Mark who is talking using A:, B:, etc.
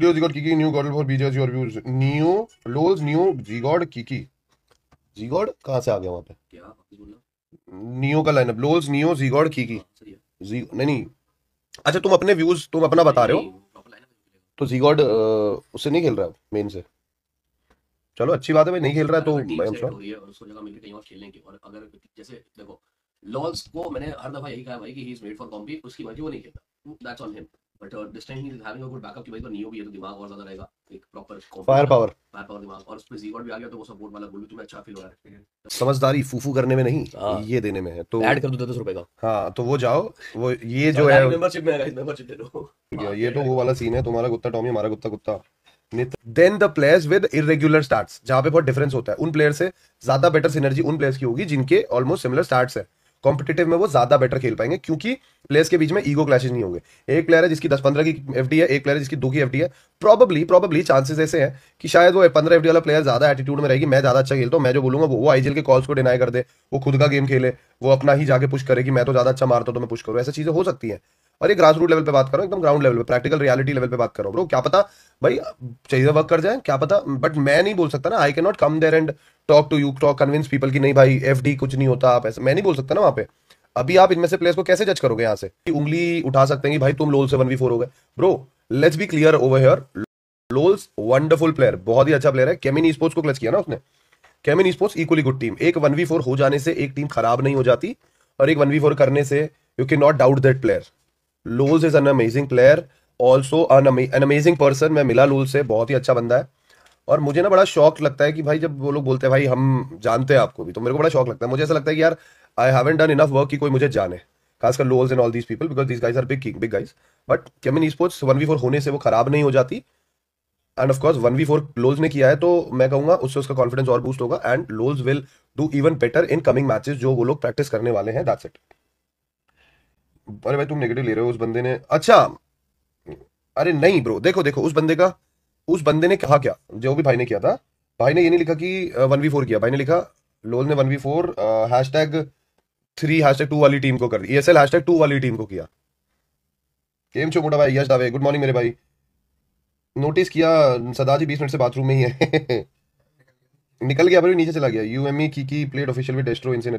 A: से आ गया पे? क्या? नियो का लाइनअप नियो जी नहीं नहीं अच्छा तुम अपने व्यूज तुम अपना बता रहे हो तो उससे नहीं खेल रहा मेन से चलो अच्छी बात है भाई नहीं खेल रहा है तो मैं हाँ,
B: उसको लॉल्स को मैंने हर दफा यही कहा भाई कि he is made for comp उसकी मर्जी वो नहीं खेलता that's on him but this time he is having a good backup कि भाई तो नियो भी है तो दिमाग और ज्यादा रहेगा एक proper fire power fire power दिमाग और उस पे जीवॉट भी आ गया तो वो सपोर्ट वाला बोलू भी तुम्हें अच्छा फील हो रहा है
A: समझदारी फूफू करने में नहीं आ, हाँ। ये देने में है तो ऐड कर दो दस रुपए का हाँ तो वो जाओ वो ये जो है मेंबरशिप
B: में मेंबरशिप दे दो
A: ये तो वो वाला सीन है तुम्हारा कुत्ता टॉमी हमारा कुत्ता कुत्ता then the players with irregular stats जहां पे बहुत डिफरेंस होता है उन प्लेयर से ज्यादा बेटर सिनर्जी उन प्लेयर्स की होगी जिनके ऑलमोस्ट सिमिलर स्टार्ट्स है कॉम्पिटेटिव में वो ज्यादा बेटर खेल पाएंगे क्योंकि प्लेयर्स के बीच में ईगो क्लैशेज नहीं होंगे एक प्लेयर है जिसकी दस पंद्रह की एफ है एक प्लेयर है जिसकी दो की एफ है प्रॉबली प्रॉबली चांसेस ऐसे हैं कि शायद वो पंद्रह एफ वाला प्लेयर ज्यादा एटीट्यूड में रहेगी मैं ज्यादा अच्छा खेलता हूँ मैं जो बोलूंगा वो, वो आईजीएल के कॉल्स को डिनाई कर दे वो खुद का गेम खेले वो अपना ही जाके पुश करे कि मैं तो ज्यादा अच्छा मारता हूँ तो मैं पुश करूँ ऐसी चीजें हो सकती है और ये ग्रास रूट लेवल पे बात करो एकदम ग्राउंड लेवल पे प्रैक्टिकल रियलिटी लेवल पे बात करो ब्रो क्या पता भाई चाहिए वर्क कर जाए क्या पता बट मैं नहीं बोल सकता ना I can not come there and talk to you talk convince people की नहीं भाई एफ कुछ नहीं होता आप ऐसा मैं नहीं बोल सकता ना वहाँ पे अभी आप इनमें से प्लेयर्स को कैसे जज करोगे यहाँ से उंगली उठा सकते हैं कि भाई तुम लोल से वन वी फोर हो गए bro let's be clear over here Lolz wonderful player बहुत ही अच्छा प्लेयर है केमिन स्पोर्ट्स को क्लच किया ना उसने Chemin sports equally good team एक वन वी फोर हो जाने से एक टीम खराब नहीं हो जाती और एक वन वी फोर करने से you can not doubt that player Lolz is an amazing player also an amazing person मैं मिला लोल से बहुत ही अच्छा बंदा है और मुझे ना बड़ा शौक लगता है कि भाई जब वो लोग बोलते हैं भाई हम जानते हैं आपको भी तो मेरे को बड़ा शौक लगता है मुझे ऐसा लगता है कि यार I haven't done enough work कि कोई मुझे जाने खासकर Lolz and all these people because this guys are big king big guys but Chemin E sports one V four होने से वो खराब नहीं हो जाती and of course one V four Lolz ने किया है तो मैं कहूँगा उससे उसका कॉन्फिडेंस और बूस्ट होगा and Lolz will do even better in coming matches जो वो लोग प्रैक्टिस करने वाले हैं दैट्स इट अरे भाई तुम नेगेटिव ले रहे हो उस बंदे ने अच्छा अरे नहीं ब्रो देखो देखो उस बंदे का उस बंदे ने कहा क्या जो भी भाई ने किया था भाई ने ये नहीं लिखा कि वन वी फोर किया भाई ने लिखा लोल ने one V four hashtag three hashtag two वाली टीम को कर दी S L hashtag two वाली टीम को किया केम छो मोटा भाई यश दावे गुड मॉर्निंग मेरे भाई नोटिस किया सदा जी बीस मिनट से बाथरूम में ही है निकल गया पर नीचे चला गया यूएमई e की, प्लेट ऑफिशियल भी डेस्ट्रो इंसिन